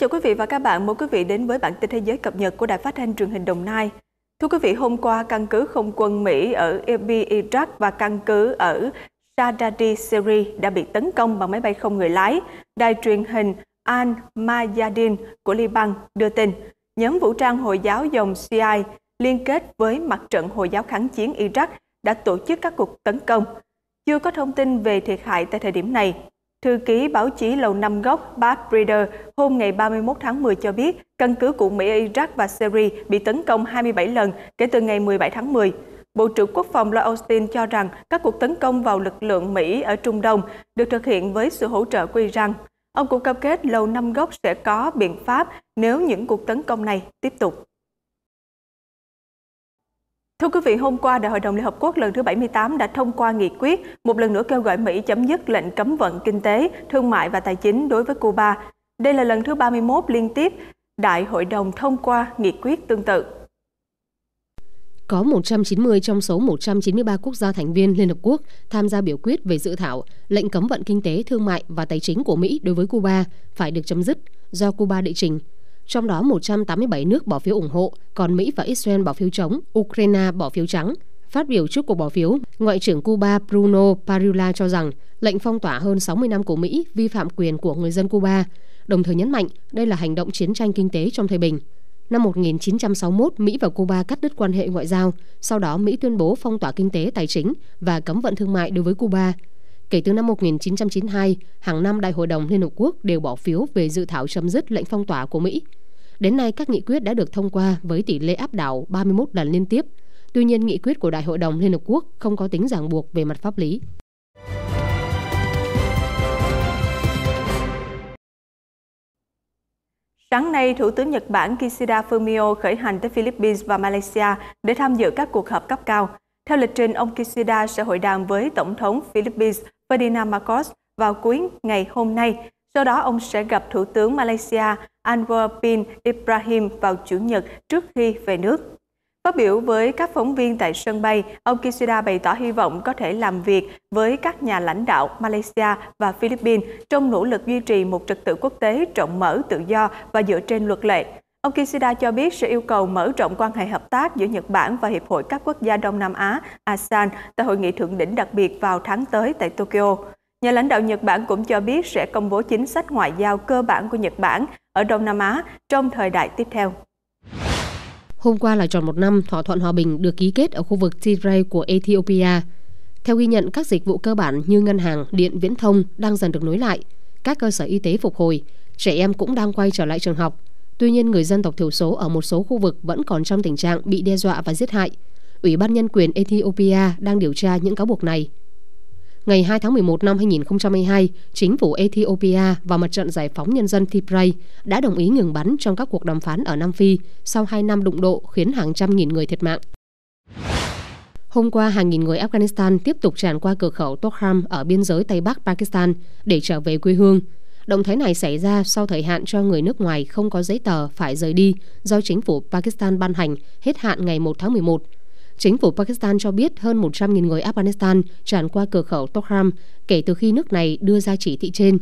chào quý vị và các bạn. Mời quý vị đến với bản tin thế giới cập nhật của Đài Phát thanh truyền hình Đồng Nai. Thưa quý vị, hôm qua căn cứ không quân Mỹ ở Ibi, Iraq và căn cứ ở Sadadi, Syria đã bị tấn công bằng máy bay không người lái. Đài truyền hình Al-Mayadin của Liban đưa tin, nhóm vũ trang Hồi giáo dòng Shia liên kết với mặt trận Hồi giáo kháng chiến Iraq đã tổ chức các cuộc tấn công. Chưa có thông tin về thiệt hại tại thời điểm này, Thư ký báo chí Lầu Năm Góc Bart Breeder hôm ngày 31 tháng 10 cho biết căn cứ của Mỹ, Iraq và Syria bị tấn công 27 lần kể từ ngày 17 tháng 10. Bộ trưởng Quốc phòng Lloyd Austin cho rằng các cuộc tấn công vào lực lượng Mỹ ở Trung Đông được thực hiện với sự hỗ trợ của Iran. Ông cũng cam kết Lầu Năm Góc sẽ có biện pháp nếu những cuộc tấn công này tiếp tục. Thưa quý vị, hôm qua Đại hội đồng Liên Hợp Quốc lần thứ 78 đã thông qua nghị quyết một lần nữa kêu gọi Mỹ chấm dứt lệnh cấm vận kinh tế, thương mại và tài chính đối với Cuba. Đây là lần thứ 31 liên tiếp Đại hội đồng thông qua nghị quyết tương tự. Có 190 trong số 193 quốc gia thành viên Liên Hợp Quốc tham gia biểu quyết về dự thảo lệnh cấm vận kinh tế, thương mại và tài chính của Mỹ đối với Cuba phải được chấm dứt do Cuba đệ trình trong đó 187 nước bỏ phiếu ủng hộ, còn Mỹ và Israel bỏ phiếu chống, Ukraine bỏ phiếu trắng. Phát biểu trước cuộc bỏ phiếu, Ngoại trưởng Cuba Bruno Parula cho rằng lệnh phong tỏa hơn 60 năm của Mỹ vi phạm quyền của người dân Cuba, đồng thời nhấn mạnh đây là hành động chiến tranh kinh tế trong thời bình. Năm 1961, Mỹ và Cuba cắt đứt quan hệ ngoại giao, sau đó Mỹ tuyên bố phong tỏa kinh tế tài chính và cấm vận thương mại đối với Cuba. Kể từ năm 1992, hàng năm Đại hội đồng Liên Hợp Quốc đều bỏ phiếu về dự thảo chấm dứt lệnh phong tỏa của Mỹ. Đến nay, các nghị quyết đã được thông qua với tỷ lệ áp đảo 31 lần liên tiếp. Tuy nhiên, nghị quyết của Đại hội đồng Liên Hợp Quốc không có tính ràng buộc về mặt pháp lý. Sáng nay, Thủ tướng Nhật Bản Kishida Fumio khởi hành tới Philippines và Malaysia để tham dự các cuộc họp cấp cao. Theo lịch trình, ông Kishida sẽ hội đàm với Tổng thống Philippines Ferdinand Marcos vào cuối ngày hôm nay. Sau đó, ông sẽ gặp Thủ tướng Malaysia Anwar bin Ibrahim vào Chủ nhật trước khi về nước. Phát biểu với các phóng viên tại sân bay, ông Kishida bày tỏ hy vọng có thể làm việc với các nhà lãnh đạo Malaysia và Philippines trong nỗ lực duy trì một trật tự quốc tế rộng mở, tự do và dựa trên luật lệ. Ông Kishida cho biết sẽ yêu cầu mở rộng quan hệ hợp tác giữa Nhật Bản và Hiệp hội các quốc gia Đông Nam Á ASEAN tại hội nghị thượng đỉnh đặc biệt vào tháng tới tại Tokyo. Nhà lãnh đạo Nhật Bản cũng cho biết sẽ công bố chính sách ngoại giao cơ bản của Nhật Bản ở Đông Nam Á trong thời đại tiếp theo. Hôm qua là tròn một năm, thỏa thuận hòa bình được ký kết ở khu vực Tigray của Ethiopia. Theo ghi nhận, các dịch vụ cơ bản như ngân hàng, điện, viễn thông đang dần được nối lại, các cơ sở y tế phục hồi, trẻ em cũng đang quay trở lại trường học – Tuy nhiên, người dân tộc thiểu số ở một số khu vực vẫn còn trong tình trạng bị đe dọa và giết hại. Ủy ban Nhân quyền Ethiopia đang điều tra những cáo buộc này. Ngày 2 tháng 11 năm 2022, chính phủ Ethiopia và Mặt trận Giải phóng Nhân dân Tigray đã đồng ý ngừng bắn trong các cuộc đàm phán ở Nam Phi sau 2 năm đụng độ khiến hàng trăm nghìn người thiệt mạng. Hôm qua, hàng nghìn người Afghanistan tiếp tục tràn qua cửa khẩu Tokham ở biên giới Tây Bắc Pakistan để trở về quê hương. Động thái này xảy ra sau thời hạn cho người nước ngoài không có giấy tờ phải rời đi do chính phủ Pakistan ban hành hết hạn ngày 1 tháng 11. Chính phủ Pakistan cho biết hơn 100.000 người Afghanistan tràn qua cửa khẩu Tokhram kể từ khi nước này đưa ra chỉ thị trên.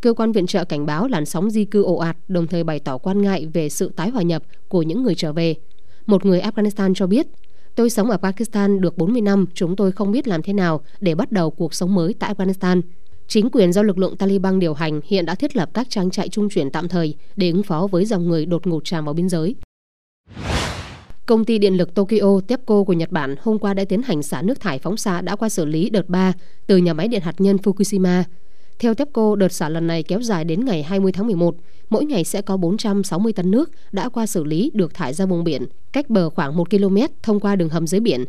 Cơ quan viện trợ cảnh báo làn sóng di cư ồ ạt, đồng thời bày tỏ quan ngại về sự tái hòa nhập của những người trở về. Một người Afghanistan cho biết, Tôi sống ở Pakistan được 40 năm, chúng tôi không biết làm thế nào để bắt đầu cuộc sống mới tại Afghanistan. Chính quyền do lực lượng Taliban điều hành hiện đã thiết lập các trang trại trung chuyển tạm thời để ứng phó với dòng người đột ngột tràn vào biên giới. Công ty điện lực Tokyo TEPCO của Nhật Bản hôm qua đã tiến hành xả nước thải phóng xạ đã qua xử lý đợt 3 từ nhà máy điện hạt nhân Fukushima. Theo TEPCO, đợt xả lần này kéo dài đến ngày 20 tháng 11. Mỗi ngày sẽ có 460 tấn nước đã qua xử lý được thải ra vùng biển, cách bờ khoảng 1 km thông qua đường hầm dưới biển.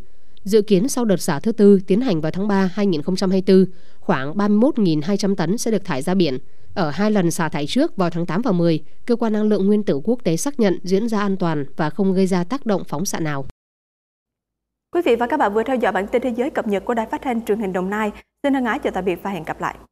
Dự kiến sau đợt xả thứ tư tiến hành vào tháng 3 2024, khoảng 31.200 tấn sẽ được thải ra biển. Ở hai lần xả thải trước vào tháng 8 và 10, Cơ quan Năng lượng Nguyên tử Quốc tế xác nhận diễn ra an toàn và không gây ra tác động phóng xạ nào. Quý vị và các bạn vừa theo dõi bản tin thế giới cập nhật của Đài Phát thanh truyền hình Đồng Nai. Xin thân ái chào tạm biệt và hẹn gặp lại.